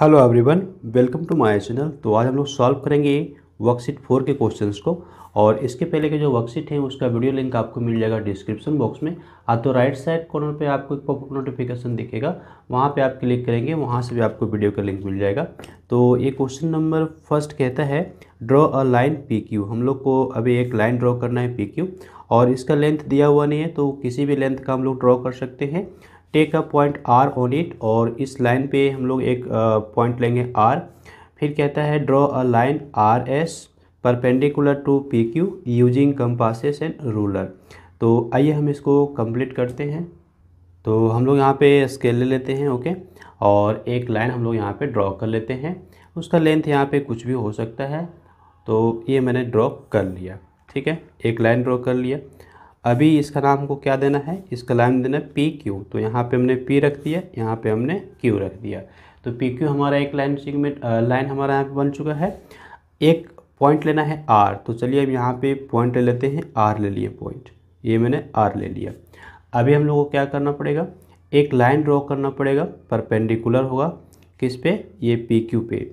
hello everyone welcome to my channel तो आज हम लोग सॉल्व करेंगे वर्कशीट फोर के क्वेश्चंस को और इसके पहले के जो वर्कशीट हैं उसका वीडियो लिंक आपको मिल जाएगा डिस्क्रिप्शन बॉक्स में आ हाँ, तो राइट साइड कॉर्नर पे आपको एक पॉपअप नोटिफिकेशन दिखेगा वहाँ पे आप क्लिक करेंगे वहाँ से भी आपको वीडियो का लिंक मिल जाएगा तो ये क्वेश्चन नंबर फर्स्ट कहता है draw a line P Q हम लोग को अभी एक लाइन ड्रॉ करना है पी क्यू और इसका लेंथ दिया हुआ नहीं है तो किसी भी लेंथ का हम लोग ड्रॉ कर सकते हैं take a point R on it और इस लाइन पे हम लोग एक पॉइंट लेंगे आर फिर कहता है draw a line R S perpendicular to P Q using compasses and ruler तो आइए हम इसको कंप्लीट करते हैं तो हम लोग यहाँ पे स्केल ले लेते हैं ओके और एक लाइन हम लोग यहाँ पे ड्रॉ कर लेते हैं उसका लेंथ यहाँ पे कुछ भी हो सकता है तो ये मैंने ड्रॉ कर लिया ठीक है एक लाइन ड्रॉ कर लिया अभी इसका नाम को क्या देना है इसका लाइन देना है पी क्यू तो यहाँ पे हमने पी रख दिया यहाँ पे हमने क्यू रख दिया तो पी क्यू हमारा एक लाइन सिगमेंट लाइन हमारा यहाँ पे बन चुका है एक पॉइंट लेना है आर तो चलिए अब यहाँ पे पॉइंट ले लेते हैं आर ले लिए पॉइंट ये मैंने आर ले लिया अभी हम लोग को क्या करना पड़ेगा एक लाइन ड्रॉ करना पड़ेगा परपेंडिकुलर होगा किस पे ये पी क्यू पे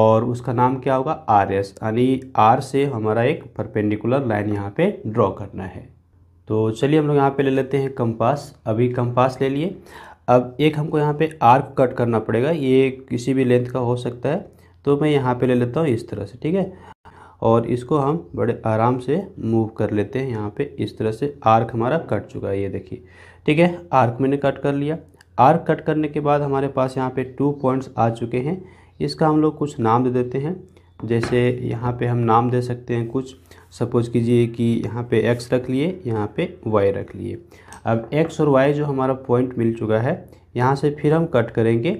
और उसका नाम क्या होगा आर एस यानी आर से हमारा एक परपेंडिकुलर लाइन यहाँ पे ड्रॉ करना है तो चलिए हम लोग यहाँ पे ले लेते हैं कंपास अभी कंपास ले लिए अब एक हमको यहाँ पे आर्क कट करना पड़ेगा ये किसी भी लेंथ का हो सकता है तो मैं यहाँ पे ले लेता हूँ इस तरह से ठीक है और इसको हम बड़े आराम से मूव कर लेते हैं यहाँ पे इस तरह से आर्क हमारा कट चुका है ये देखिए ठीक है आर्क मैंने कट कर लिया आर्क कट करने के बाद हमारे पास यहाँ पर टू पॉइंट्स आ चुके हैं इसका हम लोग कुछ नाम दे देते हैं जैसे यहाँ पे हम नाम दे सकते हैं कुछ सपोज कीजिए कि यहाँ पे x रख लिए यहाँ पे y रख लिए अब x और y जो हमारा पॉइंट मिल चुका है यहाँ से फिर हम कट करेंगे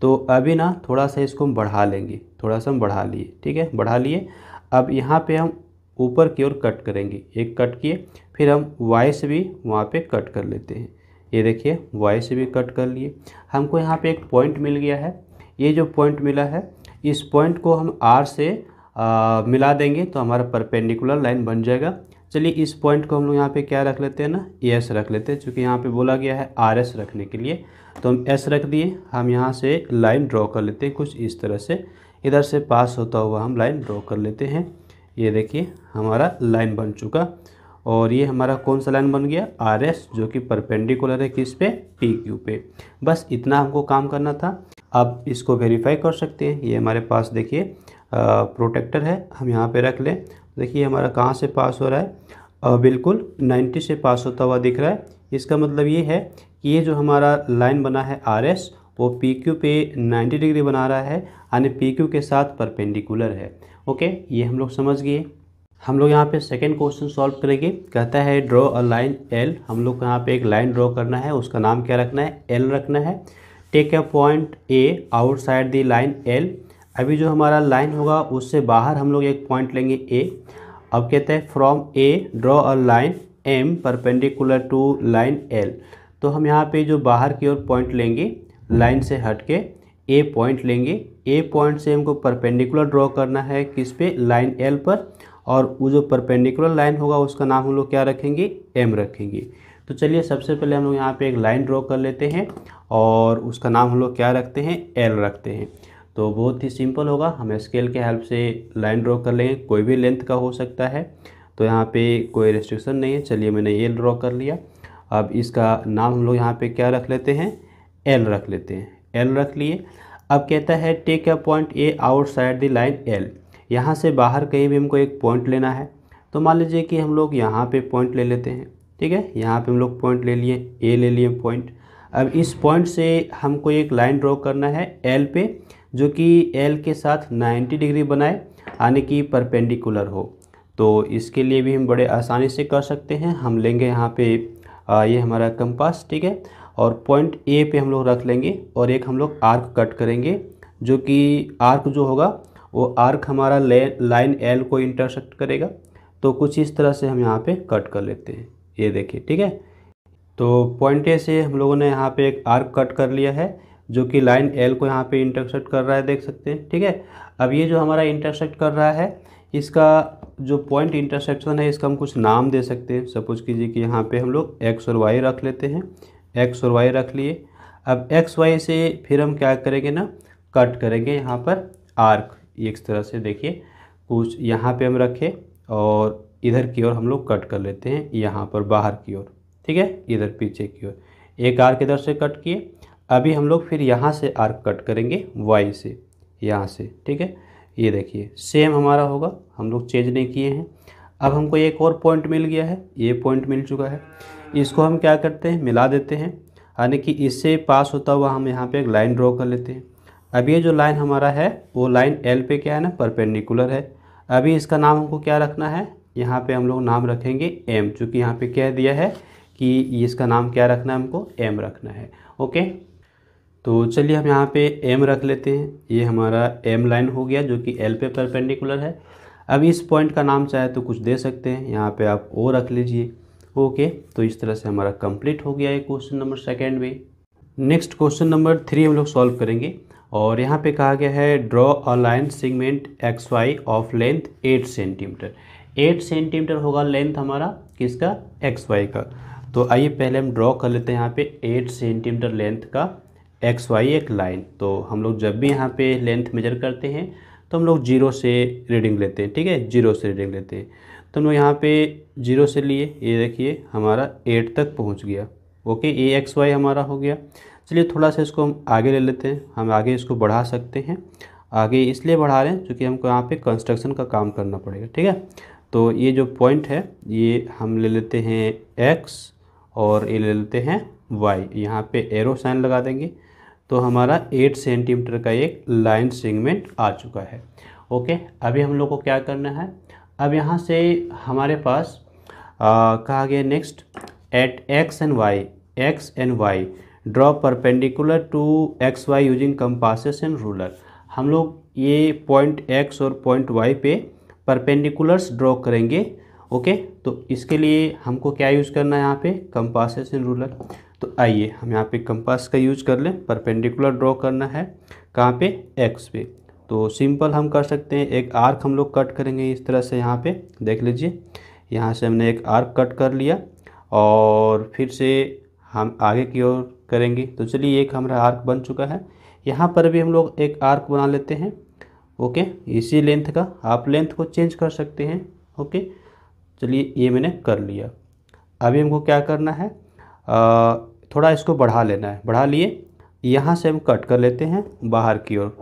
तो अभी ना थोड़ा सा इसको हम बढ़ा लेंगे थोड़ा सा हम बढ़ा लिए ठीक है बढ़ा लिए अब यहाँ पे हम ऊपर की ओर कट करेंगे एक कट किए फिर हम y से भी वहाँ पे कट कर लेते हैं ये देखिए y से भी कट कर लिए हमको यहाँ पे एक पॉइंट मिल गया है ये जो पॉइंट मिला है इस पॉइंट को हम आर से आ, मिला देंगे तो हमारा परपेंडिकुलर लाइन बन जाएगा चलिए इस पॉइंट को हम लोग यहाँ पे क्या रख लेते हैं ना एस रख लेते हैं चूँकि यहाँ पे बोला गया है आर एस रखने के लिए तो हम एस रख दिए हम यहाँ से लाइन ड्रॉ कर लेते हैं कुछ इस तरह से इधर से पास होता हुआ हम लाइन ड्रॉ कर लेते हैं ये देखिए हमारा लाइन बन चुका और ये हमारा कौन सा लाइन बन गया आर एस जो कि परपेंडिकुलर है किस पे पी क्यू पे बस इतना हमको काम करना था अब इसको वेरीफाई कर सकते हैं ये हमारे पास देखिए प्रोटेक्टर है हम यहाँ पे रख लें देखिए हमारा कहाँ से पास हो रहा है आ, बिल्कुल 90 से पास होता हुआ दिख रहा है इसका मतलब ये है कि ये जो हमारा लाइन बना है आर एस वो पी क्यू पे नाइन्टी डिग्री बना रहा है यानी पी क्यू के साथ परपेंडिकुलर है ओके ये हम लोग समझ गए हम लोग यहाँ पे सेकेंड क्वेश्चन सॉल्व करेंगे कहता है ड्रॉ अ लाइन एल हम लोग को यहाँ पे एक लाइन ड्रॉ करना है उसका नाम क्या रखना है एल रखना है take a point A outside the line L अभी जो हमारा लाइन होगा उससे बाहर हम लोग एक पॉइंट लेंगे ए अब कहते हैं from A draw a line M perpendicular to line L तो हम यहाँ पे जो बाहर की ओर पॉइंट लेंगे लाइन से हट के ए पॉइंट लेंगे ए पॉइंट से हमको परपेंडिकुलर ड्रॉ करना है किस पे लाइन एल पर और वो जो परपेंडिकुलर लाइन होगा उसका नाम हम लोग क्या रखेंगे एम रखेंगे तो चलिए सबसे पहले हम लोग यहाँ पे एक लाइन ड्रॉ कर लेते हैं और उसका नाम हम लोग क्या रखते हैं एल रखते हैं तो बहुत ही सिंपल होगा हम स्केल के हेल्प से लाइन ड्रॉ कर लेंगे कोई भी लेंथ का हो सकता है तो यहाँ पे कोई रेस्ट्रिक्शन नहीं है चलिए मैंने एल ड्रॉ कर लिया अब इसका नाम हम लोग यहाँ पर क्या रख लेते हैं एल रख लेते हैं एल रख लिए अब कहता है take a point A outside the line L यहाँ से बाहर कहीं भी हमको एक पॉइंट लेना है तो मान लीजिए कि हम लोग यहाँ पे पॉइंट ले लेते हैं ठीक है यहाँ पे हम लोग पॉइंट ले लिए ए ले लिए पॉइंट अब इस पॉइंट से हमको एक लाइन ड्रॉ करना है एल पे जो कि एल के साथ 90 डिग्री बनाए यानी कि परपेंडिकुलर हो तो इसके लिए भी हम बड़े आसानी से कर सकते हैं हम लेंगे यहाँ पे ये हमारा कंपास ठीक है और पॉइंट ए पे हम लोग रख लेंगे और एक हम लोग आर्क कट करेंगे जो कि आर्क जो होगा वो आर्क हमारा लाइन एल को इंटरसेक्ट करेगा तो कुछ इस तरह से हम यहाँ पे कट कर लेते हैं ये देखिए ठीक है तो पॉइंट ए से हम लोगों ने यहाँ पे एक आर्क कट कर लिया है जो कि लाइन एल को यहाँ पे इंटरसेक्ट कर रहा है देख सकते हैं ठीक है अब ये जो हमारा इंटरसेक्ट कर रहा है इसका जो पॉइंट इंटरसेक्शन है इसका हम कुछ नाम दे सकते हैं सपोज कीजिए कि यहाँ पे हम लोग एक्स और वाई रख लेते हैं एक्स और वाई रख लिए अब एक्स वाई से फिर हम क्या करेंगे ना कट करेंगे यहाँ पर आर्क एक तरह से देखिए कुछ यहाँ पे हम रखें और इधर की ओर हम लोग कट कर लेते हैं यहाँ पर बाहर की ओर ठीक है इधर पीछे की ओर एक आर्क इधर से कट किए अभी हम लोग फिर यहाँ से आर्क कट करेंगे वाई से यहाँ से ठीक है ये देखिए सेम हमारा होगा हम लोग चेंज नहीं किए हैं अब हमको एक और पॉइंट मिल गया है ये पॉइंट मिल चुका है इसको हम क्या करते हैं मिला देते हैं यानी कि इससे पास होता हुआ हम यहाँ पे एक लाइन ड्रॉ कर लेते हैं अब ये जो लाइन हमारा है वो लाइन एल पे क्या है ना परपेंडिकुलर है अभी इसका नाम हमको क्या रखना है यहाँ पे हम लोग नाम रखेंगे एम चूँकि यहाँ पे कह दिया है कि इसका नाम क्या रखना है हमको एम रखना है ओके तो चलिए हम यहाँ पे एम रख लेते हैं ये हमारा एम लाइन हो गया जो कि एल पे परपेंडिकुलर है अब इस पॉइंट का नाम चाहे तो कुछ दे सकते हैं यहाँ पे आप ओ रख लीजिए ओके तो इस तरह से हमारा कंप्लीट हो गया है क्वेश्चन नंबर सेकेंड में नेक्स्ट क्वेश्चन नंबर थ्री हम लोग सॉल्व करेंगे और यहाँ पे कहा गया है draw a line segment X Y of length eight centimeter eight centimeter होगा लेंथ हमारा किसका एक्स वाई का तो आइए पहले हम ड्रॉ कर लेते हैं यहाँ पे एट सेंटीमीटर लेंथ का एक्स वाई एक लाइन तो हम लोग जब भी यहाँ पे लेंथ मेजर करते हैं तो हम लोग जीरो से रीडिंग लेते हैं ठीक है जीरो से रीडिंग लेते हैं तो हम लोग यहाँ पे जीरो से लिए ये देखिए हमारा एट तक पहुँच गया ओके ए एक्स वाई हमारा हो गया इसलिए थोड़ा सा इसको हम आगे ले लेते हैं हम आगे इसको बढ़ा सकते हैं आगे इसलिए बढ़ा रहे हैं क्योंकि हमको यहाँ पे कंस्ट्रक्शन का काम करना पड़ेगा ठीक है तो ये जो पॉइंट है ये हम ले लेते हैं एक्स और ये ले लेते हैं वाई यहाँ पे एरो साइन लगा देंगे तो हमारा एट सेंटीमीटर का एक लाइन सेगमेंट आ चुका है ओके अभी हम लोग को क्या करना है अब यहाँ से हमारे पास आ, कहा गया next at X and Y X and Y draw perpendicular to X Y using compasses and ruler हम लोग ये पॉइंट एक्स और पॉइंट वाई पे परपेंडिकुलर्स ड्रॉ करेंगे ओके तो इसके लिए हमको क्या यूज़ करना है यहाँ पे कंपासेस एंड रूलर तो आइए हम यहाँ पे कंपास का यूज कर लें परपेंडिकुलर ड्रॉ करना है कहाँ पे एक्स पे तो सिंपल हम कर सकते हैं एक आर्क हम लोग कट करेंगे इस तरह से यहाँ पे देख लीजिए यहाँ से हमने एक आर्क कट कर लिया और फिर से हम आगे की ओर करेंगे तो चलिए एक हमारा आर्क बन चुका है यहाँ पर भी हम लोग एक आर्क बना लेते हैं ओके इसी लेंथ का आप लेंथ को चेंज कर सकते हैं ओके चलिए ये मैंने कर लिया अभी हमको क्या करना है आ, थोड़ा इसको बढ़ा लेना है बढ़ा लिए यहाँ से हम कट कर लेते हैं बाहर की ओर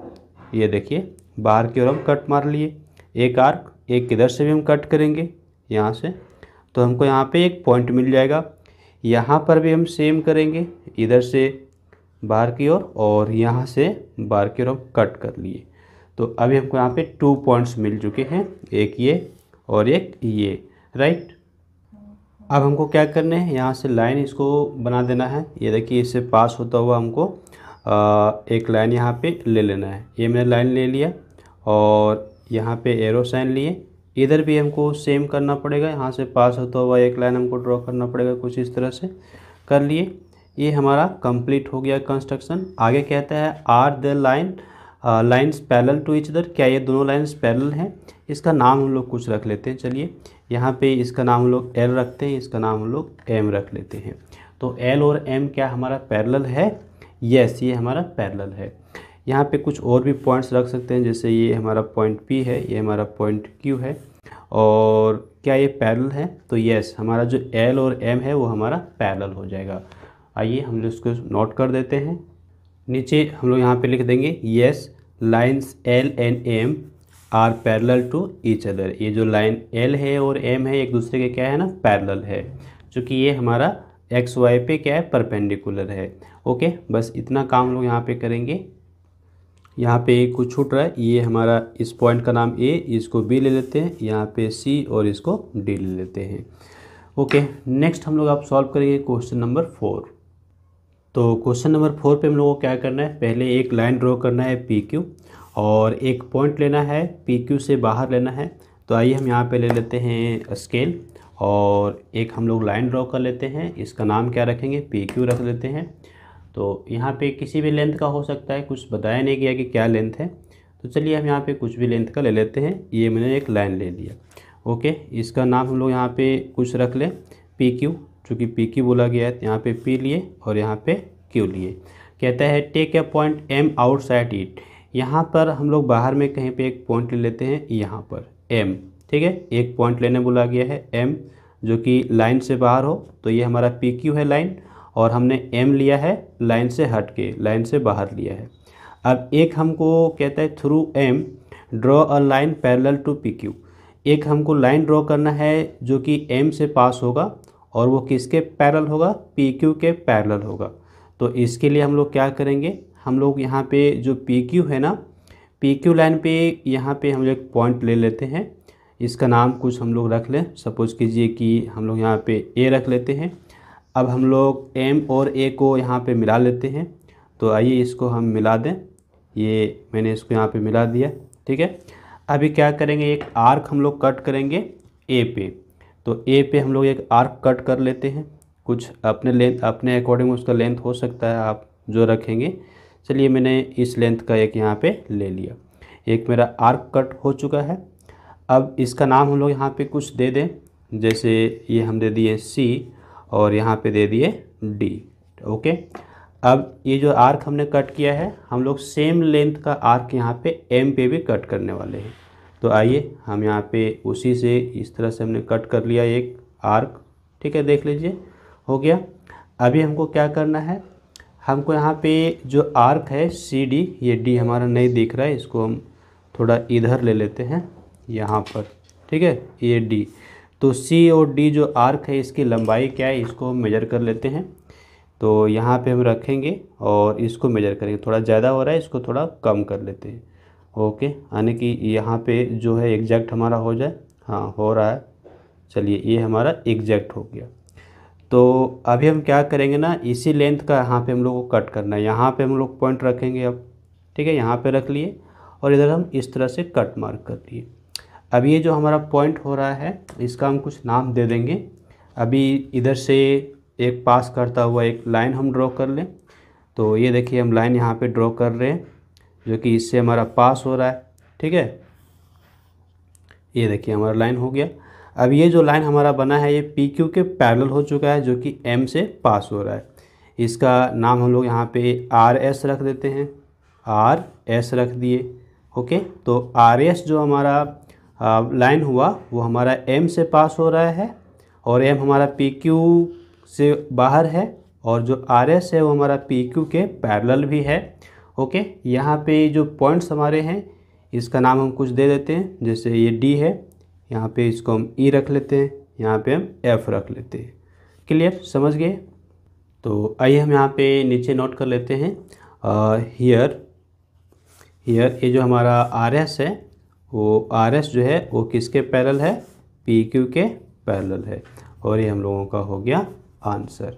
ये देखिए बाहर की ओर हम कट मार लिए एक आर्क एक किधर से भी हम कट करेंगे यहाँ से तो हमको यहाँ पे एक पॉइंट मिल जाएगा यहाँ पर भी हम सेम करेंगे इधर से बाहर की ओर और, और यहाँ से बाहर की ओर हम कट कर लिए तो अभी हमको यहाँ पे टू पॉइंट्स मिल चुके हैं एक ये और एक ये राइट अब हमको क्या करना है यहाँ से लाइन इसको बना देना है ये देखिए इससे पास होता हुआ हमको आ, एक लाइन यहाँ पे ले लेना है ये मैंने लाइन ले लिया और यहाँ पे एरो साइन लिए इधर भी हमको सेम करना पड़ेगा यहाँ से पास होता हुआ एक लाइन हमको ड्रॉ करना पड़ेगा कुछ इस तरह से कर लिए ये हमारा कंप्लीट हो गया कंस्ट्रक्शन आगे कहता है are the line lines parallel to each other क्या ये दोनों लाइन्स पैरल हैं इसका नाम हम लोग कुछ रख लेते हैं चलिए यहाँ पे इसका नाम हम लोग एल रखते हैं इसका नाम हम लोग एम रख लेते हैं तो एल और एम क्या हमारा पैरल है यस ये हमारा पैरल है यहाँ पे कुछ और भी पॉइंट्स रख सकते हैं जैसे ये हमारा पॉइंट पी है ये हमारा पॉइंट क्यू है और क्या ये पैरल है तो यस हमारा जो एल और एम है वो हमारा पैरल हो जाएगा आइए हम लोग इसको नोट कर देते हैं नीचे हम लोग यहाँ पे लिख देंगे yes lines L and M are parallel to each other ये जो लाइन एल है और एम है एक दूसरे के क्या है ना पैरल है चूँकि ये हमारा एक्स वाई पे क्या है परपेंडिकुलर है ओके बस इतना काम लोग यहाँ पे करेंगे यहाँ पे कुछ छूट रहा है ये हमारा इस पॉइंट का नाम ए इसको बी ले लेते हैं यहाँ पे सी और इसको डी ले लेते हैं ओके नेक्स्ट हम लोग आप सॉल्व करेंगे क्वेश्चन नंबर फोर तो क्वेश्चन नंबर फोर पे हम लोगों को क्या करना है पहले एक लाइन ड्रॉ करना है पी क्यू और एक पॉइंट लेना है पी क्यू से बाहर लेना है तो आइए हम यहाँ पे ले लेते हैं स्केल और एक हम लोग लाइन ड्रॉ कर लेते हैं इसका नाम क्या रखेंगे पी क्यू रख लेते हैं तो यहाँ पे किसी भी लेंथ का हो सकता है कुछ बताया नहीं गया कि क्या लेंथ है तो चलिए हम यहाँ पे कुछ भी लेंथ का ले लेते हैं ये मैंने एक लाइन ले लिया ओके इसका नाम हम लोग यहाँ पे कुछ रख लें पी क्यू चूँकि पी क्यू बोला गया है तो यहाँ पर पी लिए और यहाँ पर क्यू लिए कहता है take a point M outside it यहाँ पर हम लोग बाहर में कहीं पर एक पॉइंट ले लेते हैं यहाँ पर एम ठीक है एक पॉइंट लेने बोला गया है एम जो कि लाइन से बाहर हो तो ये हमारा पी क्यू है लाइन और हमने एम लिया है लाइन से हट के लाइन से बाहर लिया है अब एक हमको कहता है through M draw a line parallel to P Q एक हमको लाइन ड्रॉ करना है जो कि एम से पास होगा और वो किसके पैरल होगा पी क्यू के पैरल होगा तो इसके लिए हम लोग क्या करेंगे हम लोग यहाँ पे जो पी क्यू है ना पी क्यू लाइन पे यहाँ पे हम लोग एक पॉइंट ले लेते हैं इसका नाम कुछ हम लोग रख लें सपोज़ कीजिए कि हम लोग यहाँ पे ए रख लेते हैं अब हम लोग एम और ए को यहाँ पे मिला लेते हैं तो आइए इसको हम मिला दें ये मैंने इसको यहाँ पे मिला दिया ठीक है अभी क्या करेंगे एक आर्क हम लोग कट करेंगे ए पे तो ए पे हम लोग एक आर्क कट कर लेते हैं कुछ अपने लेंथ अपने अकॉर्डिंग उसका लेंथ हो सकता है आप जो रखेंगे चलिए मैंने इस लेंथ का एक यहाँ पे ले लिया एक मेरा आर्क कट हो चुका है अब इसका नाम हम लोग यहाँ पे कुछ दे दें जैसे ये हम दे दिए सी और यहाँ पे दे दिए डी ओके अब ये जो आर्क हमने कट किया है हम लोग सेम लेंथ का आर्क यहाँ पे एम पे भी कट करने वाले हैं तो आइए हम यहाँ पे उसी से इस तरह से हमने कट कर लिया एक आर्क ठीक है देख लीजिए हो गया अभी हमको क्या करना है हमको यहाँ पे जो आर्क है सी डी ये डी हमारा नहीं दिख रहा है इसको हम थोड़ा इधर ले लेते हैं यहाँ पर ठीक है ये डी तो सी और डी जो आर्क है इसकी लंबाई क्या है इसको मेजर कर लेते हैं तो यहाँ पे हम रखेंगे और इसको मेजर करेंगे थोड़ा ज़्यादा हो रहा है इसको थोड़ा कम कर लेते हैं ओके यानी कि यहाँ पे जो है एग्जैक्ट हमारा हो जाए हाँ हो रहा है चलिए ये हमारा एग्जैक्ट हो गया तो अभी हम क्या करेंगे ना इसी लेंथ का यहाँ पे हम लोग को कट करना है यहाँ पे हम लोग पॉइंट रखेंगे अब ठीक है यहाँ पे रख लिए और इधर हम इस तरह से कट मार्क कर लिए अब ये जो हमारा पॉइंट हो रहा है इसका हम कुछ नाम दे देंगे अभी इधर से एक पास करता हुआ एक लाइन हम ड्रॉ कर लें तो ये देखिए हम लाइन यहाँ पे ड्रॉ कर रहे हैं जो कि इससे हमारा पास हो रहा है ठीक है ये देखिए हमारा लाइन हो गया अब ये जो लाइन हमारा बना है ये पी क्यू के पैरल हो चुका है जो कि एम से पास हो रहा है इसका नाम हम लोग यहाँ पे आर एस रख देते हैं आर एस रख दिए ओके तो आर एस जो हमारा लाइन हुआ वो हमारा एम से पास हो रहा है और एम हमारा पी क्यू से बाहर है और जो आर एस है वो हमारा पी क्यू के पैरेलल भी है ओके यहाँ पे जो पॉइंट्स हमारे हैं इसका नाम हम कुछ दे देते हैं जैसे ये डी है यहाँ पे इसको हम ई e रख लेते हैं यहाँ पे हम एफ रख लेते हैं क्लियर समझ गए तो आइए हम यहाँ पे नीचे नोट कर लेते हैं हियर हियर ये जो हमारा आर एस है वो आर एस जो है वो किसके पैरल है पी क्यू के पैरल है और ये हम लोगों का हो गया आंसर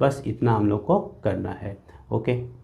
बस इतना हम लोग को करना है ओके